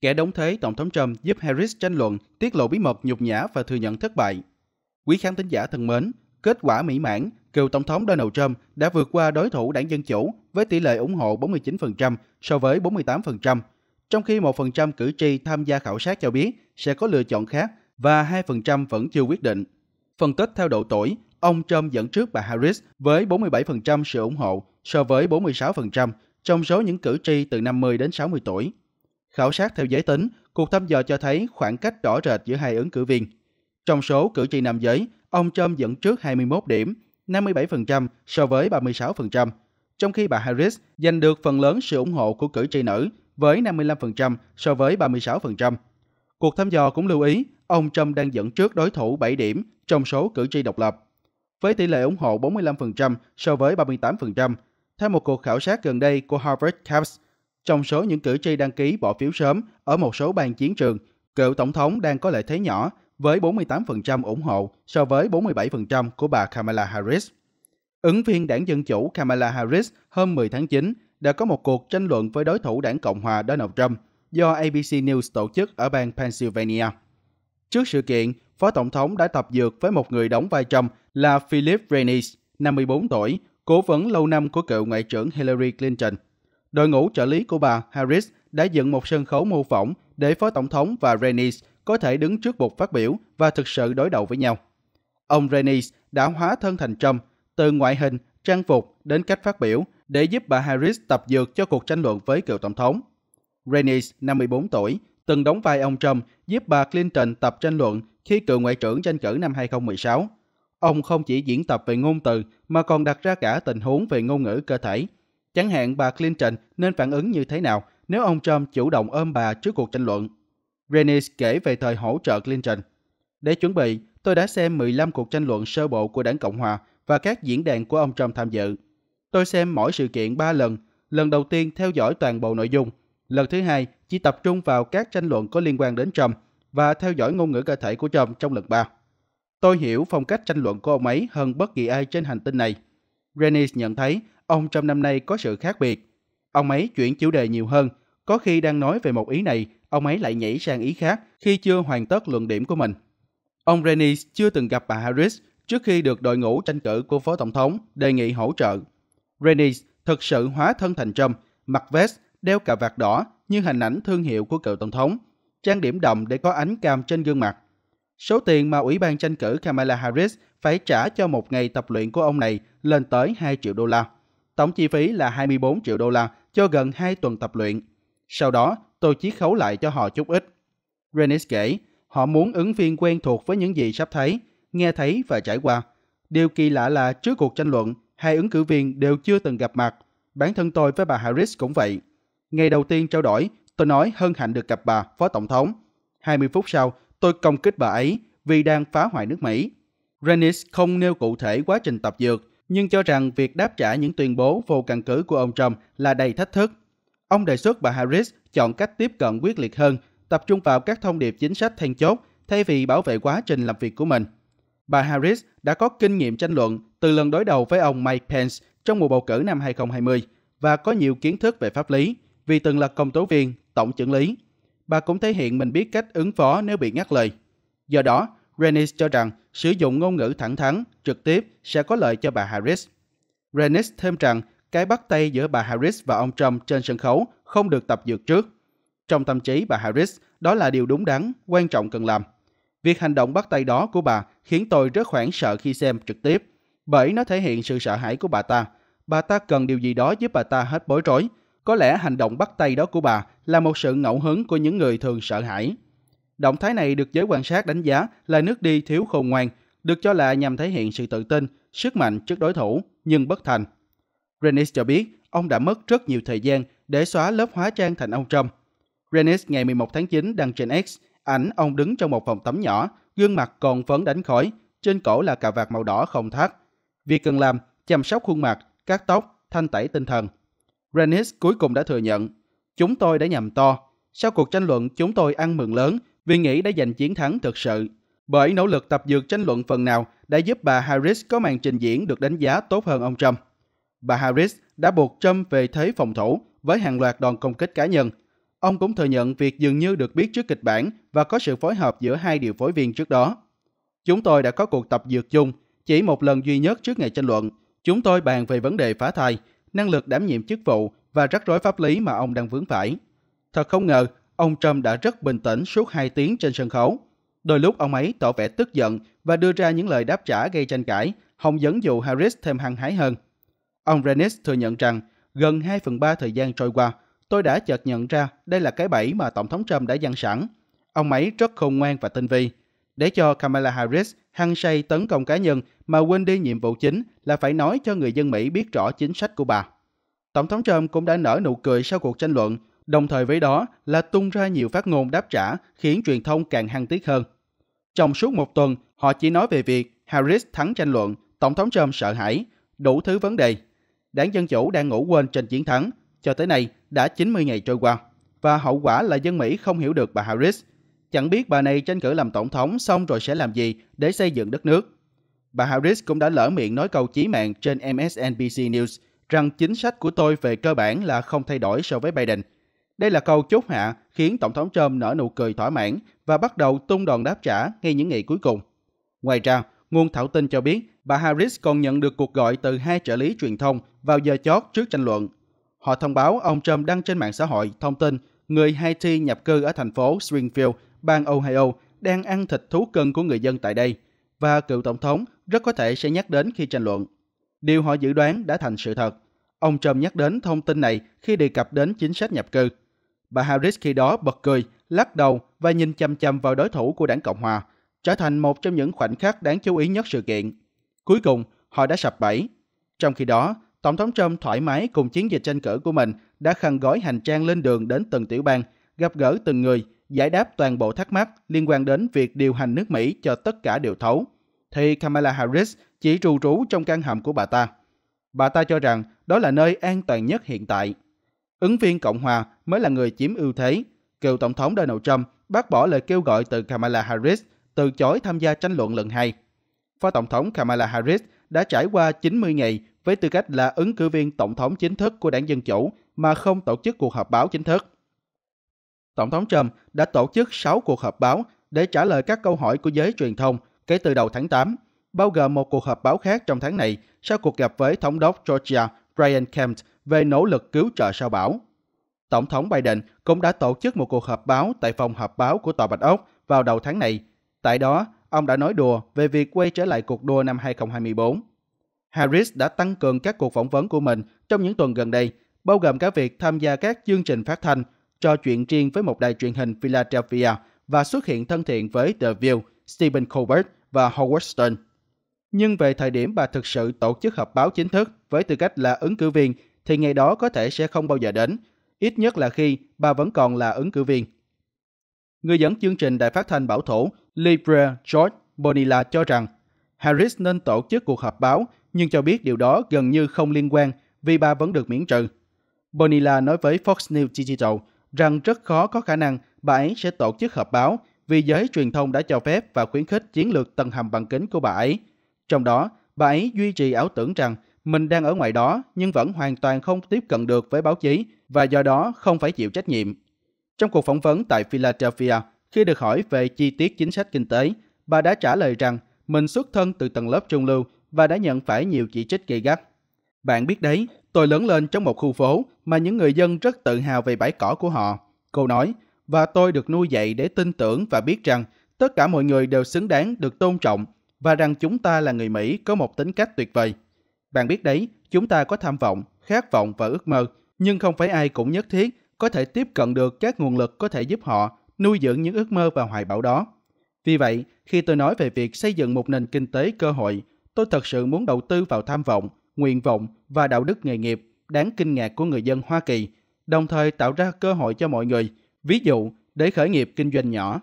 Kẻ đóng thế Tổng thống Trump giúp Harris tranh luận, tiết lộ bí mật nhục nhã và thừa nhận thất bại. Quý khán thính giả thân mến, kết quả mỹ mãn, cựu Tổng thống Donald Trump đã vượt qua đối thủ đảng Dân Chủ với tỷ lệ ủng hộ 49% so với 48%, trong khi 1% cử tri tham gia khảo sát cho biết sẽ có lựa chọn khác và 2% vẫn chưa quyết định. Phân tích theo độ tuổi, ông Trump dẫn trước bà Harris với 47% sự ủng hộ so với 46% trong số những cử tri từ 50 đến 60 tuổi. Khảo sát theo giới tính, cuộc thăm dò cho thấy khoảng cách rõ rệt giữa hai ứng cử viên. Trong số cử tri nam giới, ông Trump dẫn trước 21 điểm, 57% so với 36%, trong khi bà Harris giành được phần lớn sự ủng hộ của cử tri nữ với 55% so với 36%. Cuộc thăm dò cũng lưu ý ông Trump đang dẫn trước đối thủ 7 điểm trong số cử tri độc lập. Với tỷ lệ ủng hộ 45% so với 38%, theo một cuộc khảo sát gần đây của Harvard Caps, trong số những cử tri đăng ký bỏ phiếu sớm ở một số bang chiến trường, cựu tổng thống đang có lợi thế nhỏ với 48% ủng hộ so với 47% của bà Kamala Harris. Ứng viên đảng Dân Chủ Kamala Harris hôm 10 tháng 9 đã có một cuộc tranh luận với đối thủ đảng Cộng hòa Donald Trump do ABC News tổ chức ở bang Pennsylvania. Trước sự kiện, Phó Tổng thống đã tập dượt với một người đóng vai Trump là Philip Renis, 54 tuổi, cố vấn lâu năm của cựu Ngoại trưởng Hillary Clinton – Đội ngũ trợ lý của bà Harris đã dựng một sân khấu mô phỏng để Phó Tổng thống và Renis có thể đứng trước bục phát biểu và thực sự đối đầu với nhau. Ông Renis đã hóa thân thành Trump, từ ngoại hình, trang phục đến cách phát biểu để giúp bà Harris tập dược cho cuộc tranh luận với cựu Tổng thống. Renis, 54 tuổi, từng đóng vai ông Trump giúp bà Clinton tập tranh luận khi cựu ngoại trưởng tranh cử năm 2016. Ông không chỉ diễn tập về ngôn từ mà còn đặt ra cả tình huống về ngôn ngữ cơ thể chẳng hạn bà Clinton nên phản ứng như thế nào nếu ông Trump chủ động ôm bà trước cuộc tranh luận. Rennis kể về thời hỗ trợ Clinton. Để chuẩn bị, tôi đã xem 15 cuộc tranh luận sơ bộ của đảng Cộng Hòa và các diễn đàn của ông Trump tham dự. Tôi xem mỗi sự kiện 3 lần, lần đầu tiên theo dõi toàn bộ nội dung, lần thứ hai chỉ tập trung vào các tranh luận có liên quan đến Trump và theo dõi ngôn ngữ cơ thể của Trump trong lần 3. Tôi hiểu phong cách tranh luận của ông ấy hơn bất kỳ ai trên hành tinh này. Rennis nhận thấy ông trong năm nay có sự khác biệt. Ông ấy chuyển chủ đề nhiều hơn, có khi đang nói về một ý này, ông ấy lại nhảy sang ý khác khi chưa hoàn tất luận điểm của mình. Ông Rennie chưa từng gặp bà Harris trước khi được đội ngũ tranh cử của Phó Tổng thống đề nghị hỗ trợ. Rennie thực sự hóa thân thành Trump, mặc vest, đeo cà vạt đỏ như hình ảnh thương hiệu của cựu Tổng thống, trang điểm đậm để có ánh cam trên gương mặt. Số tiền mà Ủy ban tranh cử Kamala Harris phải trả cho một ngày tập luyện của ông này lên tới 2 triệu đô la. Tổng chi phí là 24 triệu đô la cho gần 2 tuần tập luyện. Sau đó, tôi chiết khấu lại cho họ chút ít. Renis kể, họ muốn ứng viên quen thuộc với những gì sắp thấy, nghe thấy và trải qua. Điều kỳ lạ là trước cuộc tranh luận, hai ứng cử viên đều chưa từng gặp mặt. Bản thân tôi với bà Harris cũng vậy. Ngày đầu tiên trao đổi, tôi nói hân hạnh được gặp bà, Phó Tổng thống. 20 phút sau, tôi công kích bà ấy vì đang phá hoại nước Mỹ. Renis không nêu cụ thể quá trình tập dược, nhưng cho rằng việc đáp trả những tuyên bố vô căn cứ của ông Trump là đầy thách thức. Ông đề xuất bà Harris chọn cách tiếp cận quyết liệt hơn, tập trung vào các thông điệp chính sách then chốt thay vì bảo vệ quá trình làm việc của mình. Bà Harris đã có kinh nghiệm tranh luận từ lần đối đầu với ông Mike Pence trong mùa bầu cử năm 2020 và có nhiều kiến thức về pháp lý vì từng là công tố viên, tổng trưởng lý. Bà cũng thể hiện mình biết cách ứng phó nếu bị ngắt lời. Do đó, Rennis cho rằng sử dụng ngôn ngữ thẳng thắn, trực tiếp sẽ có lợi cho bà Harris. Rennis thêm rằng cái bắt tay giữa bà Harris và ông Trump trên sân khấu không được tập dượt trước. Trong tâm trí bà Harris, đó là điều đúng đắn, quan trọng cần làm. Việc hành động bắt tay đó của bà khiến tôi rất hoảng sợ khi xem trực tiếp, bởi nó thể hiện sự sợ hãi của bà ta. Bà ta cần điều gì đó giúp bà ta hết bối rối. Có lẽ hành động bắt tay đó của bà là một sự ngẫu hứng của những người thường sợ hãi. Động thái này được giới quan sát đánh giá là nước đi thiếu khôn ngoan, được cho là nhằm thể hiện sự tự tin, sức mạnh trước đối thủ, nhưng bất thành. Rennis cho biết ông đã mất rất nhiều thời gian để xóa lớp hóa trang thành ông Trump. Rennis ngày 11 tháng 9 đăng trên X, ảnh ông đứng trong một phòng tắm nhỏ, gương mặt còn phấn đánh khói, trên cổ là cà vạt màu đỏ không thắt. Việc cần làm, chăm sóc khuôn mặt, cắt tóc, thanh tẩy tinh thần. Rennis cuối cùng đã thừa nhận, chúng tôi đã nhầm to. Sau cuộc tranh luận, chúng tôi ăn mừng lớn vì nghĩ đã giành chiến thắng thực sự. Bởi nỗ lực tập dược tranh luận phần nào đã giúp bà Harris có màn trình diễn được đánh giá tốt hơn ông Trump. Bà Harris đã buộc Trump về thế phòng thủ với hàng loạt đòn công kích cá nhân. Ông cũng thừa nhận việc dường như được biết trước kịch bản và có sự phối hợp giữa hai điều phối viên trước đó. Chúng tôi đã có cuộc tập dược chung, chỉ một lần duy nhất trước ngày tranh luận. Chúng tôi bàn về vấn đề phá thai, năng lực đảm nhiệm chức vụ và rắc rối pháp lý mà ông đang vướng phải. Thật không ngờ, ông Trump đã rất bình tĩnh suốt 2 tiếng trên sân khấu. Đôi lúc ông ấy tỏ vẻ tức giận và đưa ra những lời đáp trả gây tranh cãi, hòng dẫn dụ Harris thêm hăng hái hơn. Ông Rennes thừa nhận rằng, gần 2 phần 3 thời gian trôi qua, tôi đã chợt nhận ra đây là cái bẫy mà Tổng thống Trump đã dăng sẵn. Ông ấy rất khôn ngoan và tinh vi. Để cho Kamala Harris hăng say tấn công cá nhân mà quên đi nhiệm vụ chính là phải nói cho người dân Mỹ biết rõ chính sách của bà. Tổng thống Trump cũng đã nở nụ cười sau cuộc tranh luận đồng thời với đó là tung ra nhiều phát ngôn đáp trả khiến truyền thông càng hăng tiếc hơn. Trong suốt một tuần, họ chỉ nói về việc Harris thắng tranh luận, Tổng thống Trump sợ hãi, đủ thứ vấn đề. Đảng Dân Chủ đang ngủ quên trên chiến thắng, cho tới nay đã 90 ngày trôi qua, và hậu quả là dân Mỹ không hiểu được bà Harris. Chẳng biết bà này tranh cử làm tổng thống xong rồi sẽ làm gì để xây dựng đất nước. Bà Harris cũng đã lỡ miệng nói câu chí mạng trên MSNBC News rằng chính sách của tôi về cơ bản là không thay đổi so với Biden – đây là câu chốt hạ khiến Tổng thống Trump nở nụ cười thỏa mãn và bắt đầu tung đòn đáp trả ngay những ngày cuối cùng. Ngoài ra, nguồn thảo tin cho biết bà Harris còn nhận được cuộc gọi từ hai trợ lý truyền thông vào giờ chót trước tranh luận. Họ thông báo ông Trump đăng trên mạng xã hội thông tin người Haiti nhập cư ở thành phố Springfield, bang Ohio, đang ăn thịt thú cưng của người dân tại đây và cựu tổng thống rất có thể sẽ nhắc đến khi tranh luận. Điều họ dự đoán đã thành sự thật. Ông Trump nhắc đến thông tin này khi đề cập đến chính sách nhập cư. Bà Harris khi đó bật cười, lắc đầu và nhìn chăm chăm vào đối thủ của đảng Cộng Hòa, trở thành một trong những khoảnh khắc đáng chú ý nhất sự kiện. Cuối cùng, họ đã sập bẫy. Trong khi đó, Tổng thống Trump thoải mái cùng chiến dịch tranh cử của mình đã khăn gói hành trang lên đường đến từng tiểu bang, gặp gỡ từng người, giải đáp toàn bộ thắc mắc liên quan đến việc điều hành nước Mỹ cho tất cả đều thấu. Thì Kamala Harris chỉ trù trú trong căn hầm của bà ta. Bà ta cho rằng đó là nơi an toàn nhất hiện tại. Ứng viên Cộng hòa mới là người chiếm ưu thế. Cựu Tổng thống Donald Trump bác bỏ lời kêu gọi từ Kamala Harris từ chối tham gia tranh luận lần hai. Phó Tổng thống Kamala Harris đã trải qua 90 ngày với tư cách là ứng cử viên Tổng thống chính thức của đảng Dân Chủ mà không tổ chức cuộc họp báo chính thức. Tổng thống Trump đã tổ chức 6 cuộc họp báo để trả lời các câu hỏi của giới truyền thông kể từ đầu tháng 8, bao gồm một cuộc họp báo khác trong tháng này sau cuộc gặp với Thống đốc Georgia Brian Kemp về nỗ lực cứu trợ sau bão. Tổng thống Biden cũng đã tổ chức một cuộc họp báo tại phòng họp báo của Tòa Bạch Ốc vào đầu tháng này. Tại đó, ông đã nói đùa về việc quay trở lại cuộc đua năm 2024. Harris đã tăng cường các cuộc phỏng vấn của mình trong những tuần gần đây, bao gồm cả việc tham gia các chương trình phát thanh, trò chuyện riêng với một đài truyền hình Philadelphia và xuất hiện thân thiện với The View, Stephen Colbert và Howard Stern nhưng về thời điểm bà thực sự tổ chức họp báo chính thức với tư cách là ứng cử viên thì ngày đó có thể sẽ không bao giờ đến, ít nhất là khi bà vẫn còn là ứng cử viên. Người dẫn chương trình đài phát thanh bảo thủ Libra George Bonilla cho rằng Harris nên tổ chức cuộc họp báo nhưng cho biết điều đó gần như không liên quan vì bà vẫn được miễn trừ. Bonilla nói với Fox News Digital rằng rất khó có khả năng bà ấy sẽ tổ chức họp báo vì giới truyền thông đã cho phép và khuyến khích chiến lược tầng hầm bằng kính của bà ấy – trong đó, bà ấy duy trì ảo tưởng rằng mình đang ở ngoài đó nhưng vẫn hoàn toàn không tiếp cận được với báo chí và do đó không phải chịu trách nhiệm. Trong cuộc phỏng vấn tại Philadelphia, khi được hỏi về chi tiết chính sách kinh tế, bà đã trả lời rằng mình xuất thân từ tầng lớp trung lưu và đã nhận phải nhiều chỉ trích gay gắt. Bạn biết đấy, tôi lớn lên trong một khu phố mà những người dân rất tự hào về bãi cỏ của họ. Cô nói, và tôi được nuôi dạy để tin tưởng và biết rằng tất cả mọi người đều xứng đáng được tôn trọng và rằng chúng ta là người Mỹ có một tính cách tuyệt vời. Bạn biết đấy, chúng ta có tham vọng, khát vọng và ước mơ, nhưng không phải ai cũng nhất thiết có thể tiếp cận được các nguồn lực có thể giúp họ nuôi dưỡng những ước mơ và hoài bão đó. Vì vậy, khi tôi nói về việc xây dựng một nền kinh tế cơ hội, tôi thật sự muốn đầu tư vào tham vọng, nguyện vọng và đạo đức nghề nghiệp đáng kinh ngạc của người dân Hoa Kỳ, đồng thời tạo ra cơ hội cho mọi người, ví dụ để khởi nghiệp kinh doanh nhỏ